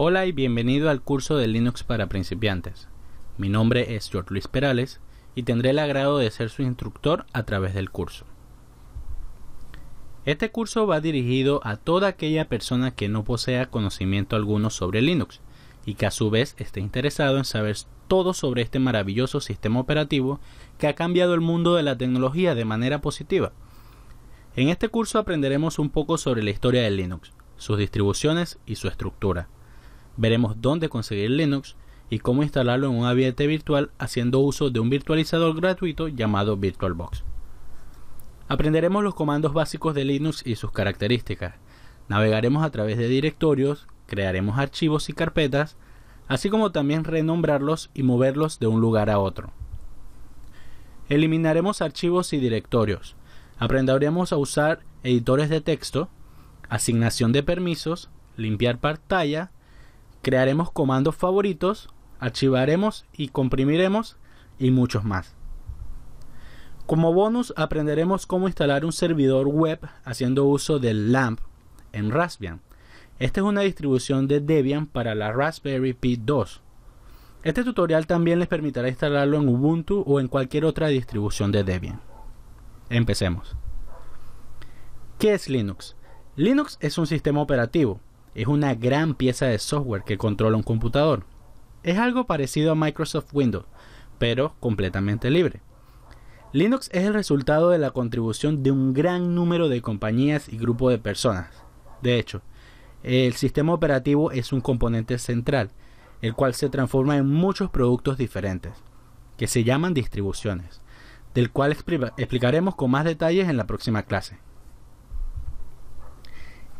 Hola y bienvenido al curso de Linux para principiantes. Mi nombre es George Luis Perales y tendré el agrado de ser su instructor a través del curso. Este curso va dirigido a toda aquella persona que no posea conocimiento alguno sobre Linux y que a su vez esté interesado en saber todo sobre este maravilloso sistema operativo que ha cambiado el mundo de la tecnología de manera positiva. En este curso aprenderemos un poco sobre la historia de Linux, sus distribuciones y su estructura. Veremos dónde conseguir Linux y cómo instalarlo en un ambiente virtual haciendo uso de un virtualizador gratuito llamado VirtualBox. Aprenderemos los comandos básicos de Linux y sus características. Navegaremos a través de directorios, crearemos archivos y carpetas, así como también renombrarlos y moverlos de un lugar a otro. Eliminaremos archivos y directorios. Aprenderemos a usar editores de texto, asignación de permisos, limpiar pantalla, crearemos comandos favoritos, archivaremos y comprimiremos y muchos más. Como bonus aprenderemos cómo instalar un servidor web haciendo uso del LAMP en Raspbian. Esta es una distribución de Debian para la Raspberry Pi 2. Este tutorial también les permitirá instalarlo en Ubuntu o en cualquier otra distribución de Debian. Empecemos. ¿Qué es Linux? Linux es un sistema operativo es una gran pieza de software que controla un computador. Es algo parecido a Microsoft Windows, pero completamente libre. Linux es el resultado de la contribución de un gran número de compañías y grupos de personas. De hecho, el sistema operativo es un componente central, el cual se transforma en muchos productos diferentes, que se llaman distribuciones, del cual explicaremos con más detalles en la próxima clase.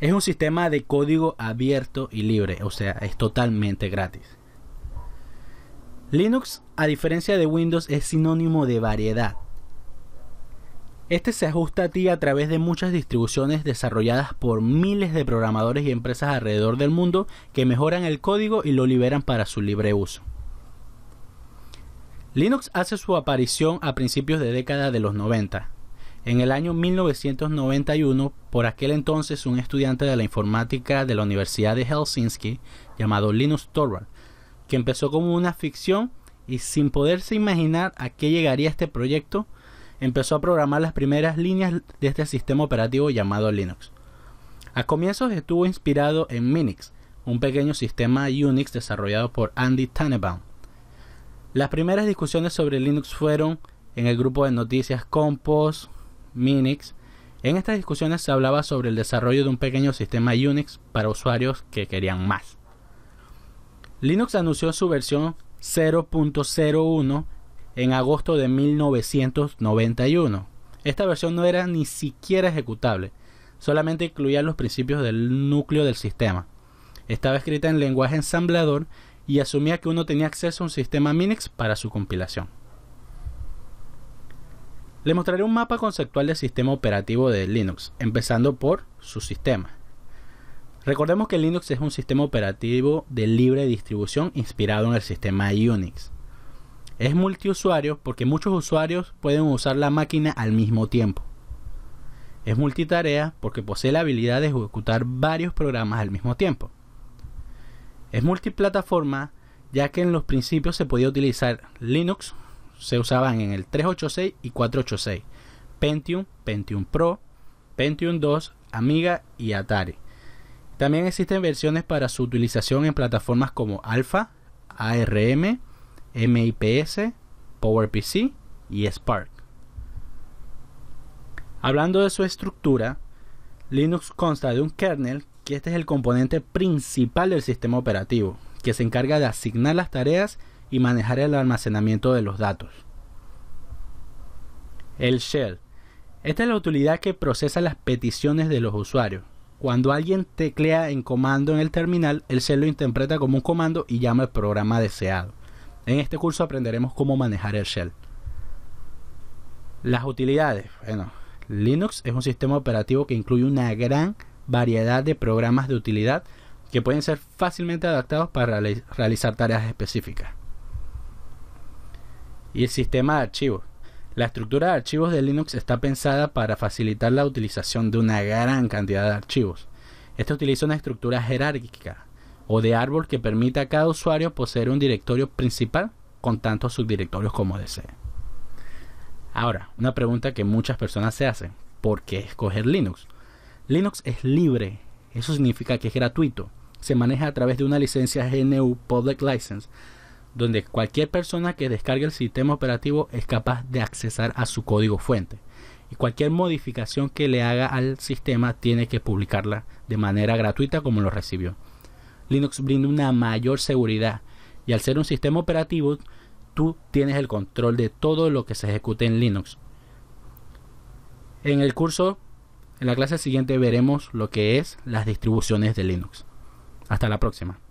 Es un sistema de código abierto y libre, o sea, es totalmente gratis. Linux, a diferencia de Windows, es sinónimo de variedad. Este se ajusta a ti a través de muchas distribuciones desarrolladas por miles de programadores y empresas alrededor del mundo que mejoran el código y lo liberan para su libre uso. Linux hace su aparición a principios de década de los 90, en el año 1991, por aquel entonces un estudiante de la informática de la Universidad de Helsinki llamado Linus Torvald, que empezó como una ficción y sin poderse imaginar a qué llegaría este proyecto, empezó a programar las primeras líneas de este sistema operativo llamado Linux. A comienzos estuvo inspirado en Minix, un pequeño sistema Unix desarrollado por Andy Tannebaum. Las primeras discusiones sobre Linux fueron en el grupo de noticias Compost, Minix. En estas discusiones se hablaba sobre el desarrollo de un pequeño sistema Unix para usuarios que querían más. Linux anunció su versión 0.01 en agosto de 1991. Esta versión no era ni siquiera ejecutable, solamente incluía los principios del núcleo del sistema. Estaba escrita en lenguaje ensamblador y asumía que uno tenía acceso a un sistema Minix para su compilación. Les mostraré un mapa conceptual del sistema operativo de Linux, empezando por su sistema. Recordemos que Linux es un sistema operativo de libre distribución inspirado en el sistema Unix. Es multiusuario porque muchos usuarios pueden usar la máquina al mismo tiempo. Es multitarea porque posee la habilidad de ejecutar varios programas al mismo tiempo. Es multiplataforma ya que en los principios se podía utilizar Linux se usaban en el 386 y 486. Pentium, Pentium Pro, Pentium 2, Amiga y Atari. También existen versiones para su utilización en plataformas como Alpha, ARM, MIPS, PowerPC y Spark. Hablando de su estructura, Linux consta de un kernel, que este es el componente principal del sistema operativo, que se encarga de asignar las tareas y manejar el almacenamiento de los datos. El shell. Esta es la utilidad que procesa las peticiones de los usuarios. Cuando alguien teclea en comando en el terminal, el shell lo interpreta como un comando y llama el programa deseado. En este curso aprenderemos cómo manejar el shell. Las utilidades. Bueno, Linux es un sistema operativo que incluye una gran variedad de programas de utilidad que pueden ser fácilmente adaptados para realizar tareas específicas y el sistema de archivos. La estructura de archivos de Linux está pensada para facilitar la utilización de una gran cantidad de archivos. Esta utiliza una estructura jerárquica o de árbol que permite a cada usuario poseer un directorio principal con tantos subdirectorios como desee. Ahora, una pregunta que muchas personas se hacen, ¿por qué escoger Linux? Linux es libre, eso significa que es gratuito, se maneja a través de una licencia GNU Public License donde cualquier persona que descargue el sistema operativo es capaz de accesar a su código fuente. Y cualquier modificación que le haga al sistema tiene que publicarla de manera gratuita como lo recibió. Linux brinda una mayor seguridad y al ser un sistema operativo tú tienes el control de todo lo que se ejecute en Linux. En el curso, en la clase siguiente veremos lo que es las distribuciones de Linux. Hasta la próxima.